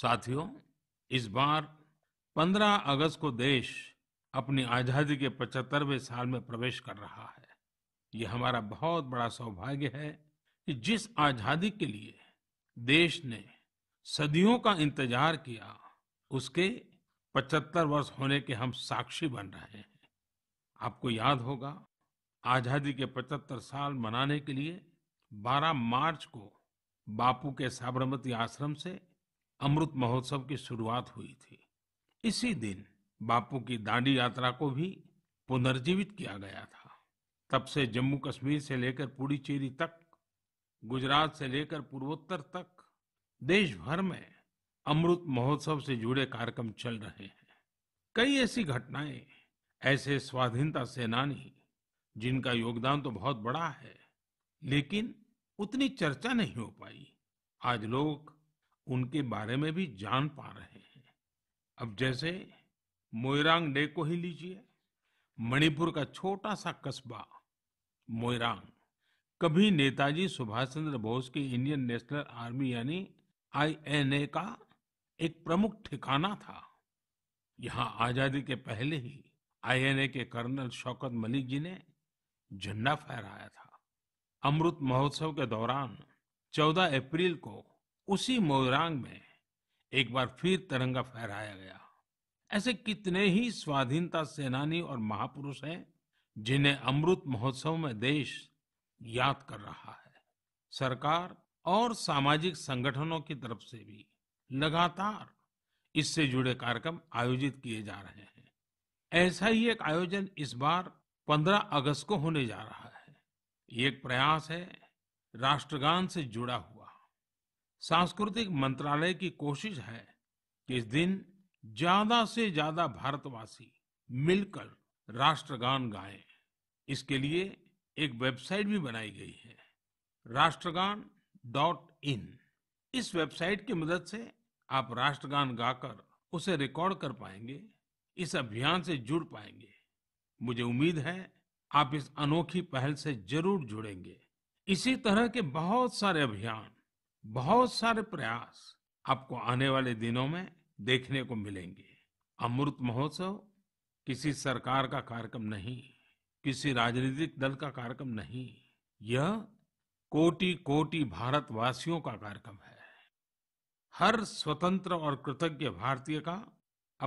साथियों इस बार 15 अगस्त को देश अपनी आजादी के 75वें साल में प्रवेश कर रहा है ये हमारा बहुत बड़ा सौभाग्य है कि जिस आजादी के लिए देश ने सदियों का इंतजार किया उसके 75 वर्ष होने के हम साक्षी बन रहे हैं आपको याद होगा आजादी के 75 साल मनाने के लिए 12 मार्च को बापू के साबरमती आश्रम से अमृत महोत्सव की शुरुआत हुई थी इसी दिन बापू की दांडी यात्रा को भी पुनर्जीवित किया गया था तब से जम्मू कश्मीर से लेकर पुडुचेरी तक गुजरात से लेकर पूर्वोत्तर तक देश भर में अमृत महोत्सव से जुड़े कार्यक्रम चल रहे हैं कई ऐसी घटनाएं ऐसे स्वाधीनता सेनानी जिनका योगदान तो बहुत बड़ा है लेकिन उतनी चर्चा नहीं हो पाई आज लोग उनके बारे में भी जान पा रहे हैं अब जैसे मोइरांग डे को ही लीजिए मणिपुर का छोटा सा कस्बा मोइरांग कभी नेताजी सुभाष चंद्र बोस की इंडियन नेशनल आर्मी यानी आईएनए का एक प्रमुख ठिकाना था यहाँ आजादी के पहले ही आईएनए के कर्नल शौकत मलिक जी ने झंडा फहराया था अमृत महोत्सव के दौरान 14 अप्रैल को उसी मोइरांग में एक बार फिर तिरंगा फहराया गया ऐसे कितने ही स्वाधीनता सेनानी और महापुरुष हैं जिन्हें अमृत महोत्सव में देश याद कर रहा है सरकार और सामाजिक संगठनों की तरफ से भी लगातार इससे जुड़े कार्यक्रम आयोजित किए जा रहे हैं ऐसा ही एक आयोजन इस बार 15 अगस्त को होने जा रहा है ये एक प्रयास है राष्ट्रगान से जुड़ा हुआ सांस्कृतिक मंत्रालय की कोशिश है कि इस दिन ज्यादा से ज्यादा भारतवासी मिलकर राष्ट्रगान गाएं। इसके लिए एक वेबसाइट भी बनाई गई है राष्ट्रगान डॉट इन इस वेबसाइट की मदद से आप राष्ट्रगान गाकर उसे रिकॉर्ड कर पाएंगे इस अभियान से जुड़ पाएंगे मुझे उम्मीद है आप इस अनोखी पहल से जरूर जुड़ेंगे इसी तरह के बहुत सारे अभियान बहुत सारे प्रयास आपको आने वाले दिनों में देखने को मिलेंगे अमृत महोत्सव किसी सरकार का कार्यक्रम नहीं किसी राजनीतिक दल का कार्यक्रम नहीं यह कोटि कोटि भारतवासियों का कार्यक्रम है हर स्वतंत्र और कृतज्ञ भारतीय का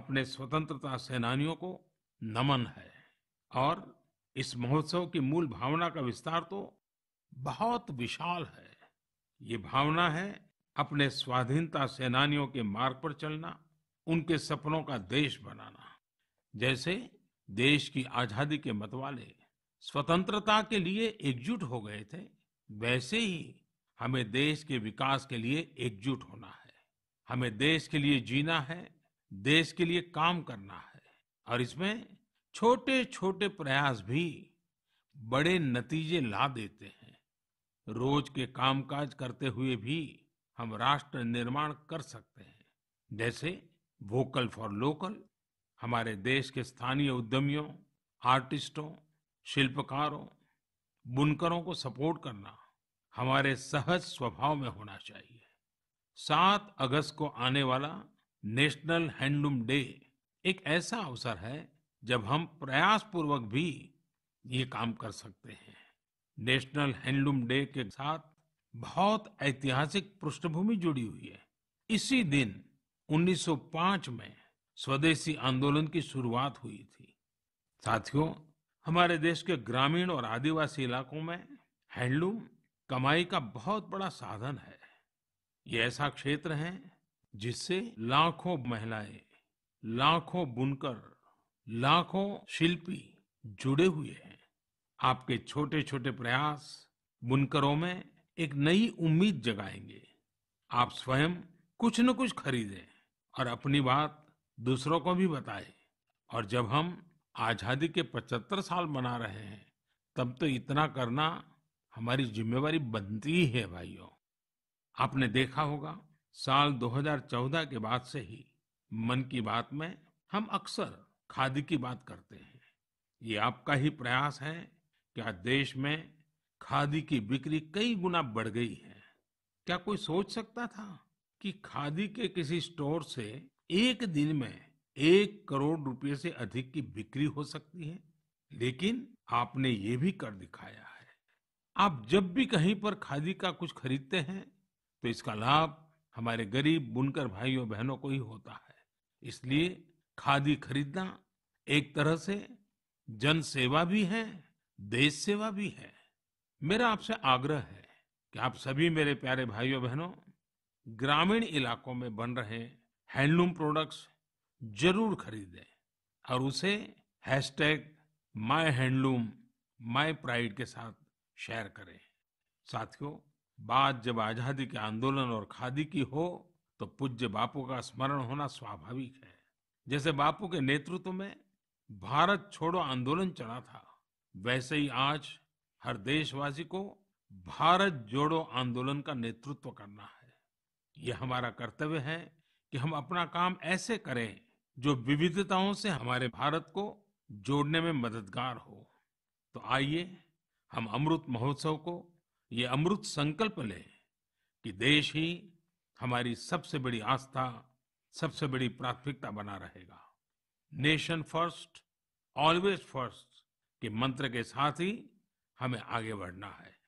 अपने स्वतंत्रता सेनानियों को नमन है और इस महोत्सव की मूल भावना का विस्तार तो बहुत विशाल है ये भावना है अपने स्वाधीनता सेनानियों के मार्ग पर चलना उनके सपनों का देश बनाना जैसे देश की आजादी के मतवाले स्वतंत्रता के लिए एकजुट हो गए थे वैसे ही हमें देश के विकास के लिए एकजुट होना है हमें देश के लिए जीना है देश के लिए काम करना है और इसमें छोटे छोटे प्रयास भी बड़े नतीजे ला देते हैं रोज के कामकाज करते हुए भी हम राष्ट्र निर्माण कर सकते हैं जैसे वोकल फॉर लोकल हमारे देश के स्थानीय उद्यमियों आर्टिस्टों शिल्पकारों बुनकरों को सपोर्ट करना हमारे सहज स्वभाव में होना चाहिए सात अगस्त को आने वाला नेशनल हैंडलूम डे एक ऐसा अवसर है जब हम प्रयास पूर्वक भी ये काम कर सकते हैं नेशनल हैंडलूम डे के साथ बहुत ऐतिहासिक पृष्ठभूमि जुड़ी हुई है इसी दिन 1905 में स्वदेशी आंदोलन की शुरुआत हुई थी साथियों हमारे देश के ग्रामीण और आदिवासी इलाकों में हैंडलूम कमाई का बहुत बड़ा साधन है ये ऐसा क्षेत्र है जिससे लाखों महिलाएं लाखों बुनकर लाखों शिल्पी जुड़े हुए हैं आपके छोटे छोटे प्रयास बुनकरों में एक नई उम्मीद जगाएंगे आप स्वयं कुछ न कुछ खरीदें और अपनी बात दूसरों को भी बताएं और जब हम आजादी के 75 साल मना रहे हैं तब तो इतना करना हमारी जिम्मेवारी बनती ही है भाइयों आपने देखा होगा साल 2014 के बाद से ही मन की बात में हम अक्सर खादी की बात करते हैं ये आपका ही प्रयास है क्या देश में खादी की बिक्री कई गुना बढ़ गई है क्या कोई सोच सकता था कि खादी के किसी स्टोर से एक दिन में एक करोड़ रुपए से अधिक की बिक्री हो सकती है लेकिन आपने ये भी कर दिखाया है आप जब भी कहीं पर खादी का कुछ खरीदते हैं तो इसका लाभ हमारे गरीब बुनकर भाइयों बहनों को ही होता है इसलिए खादी खरीदना एक तरह से जन सेवा भी है देश सेवा भी है मेरा आपसे आग्रह है कि आप सभी मेरे प्यारे भाइयों बहनों ग्रामीण इलाकों में बन रहे हैंडलूम प्रोडक्ट्स जरूर खरीदें और उसे hashtag my handloom my pride के साथ शेयर करें साथियों बात जब आजादी के आंदोलन और खादी की हो तो पूज्य बापू का स्मरण होना स्वाभाविक है जैसे बापू के नेतृत्व में भारत छोड़ो आंदोलन चला था वैसे ही आज हर देशवासी को भारत जोड़ो आंदोलन का नेतृत्व करना है यह हमारा कर्तव्य है कि हम अपना काम ऐसे करें जो विविधताओं से हमारे भारत को जोड़ने में मददगार हो तो आइए हम अमृत महोत्सव को ये अमृत संकल्प लें कि देश ही हमारी सबसे बड़ी आस्था सबसे बड़ी प्राथमिकता बना रहेगा नेशन फर्स्ट ऑलवेज फर्स्ट कि मंत्र के साथ ही हमें आगे बढ़ना है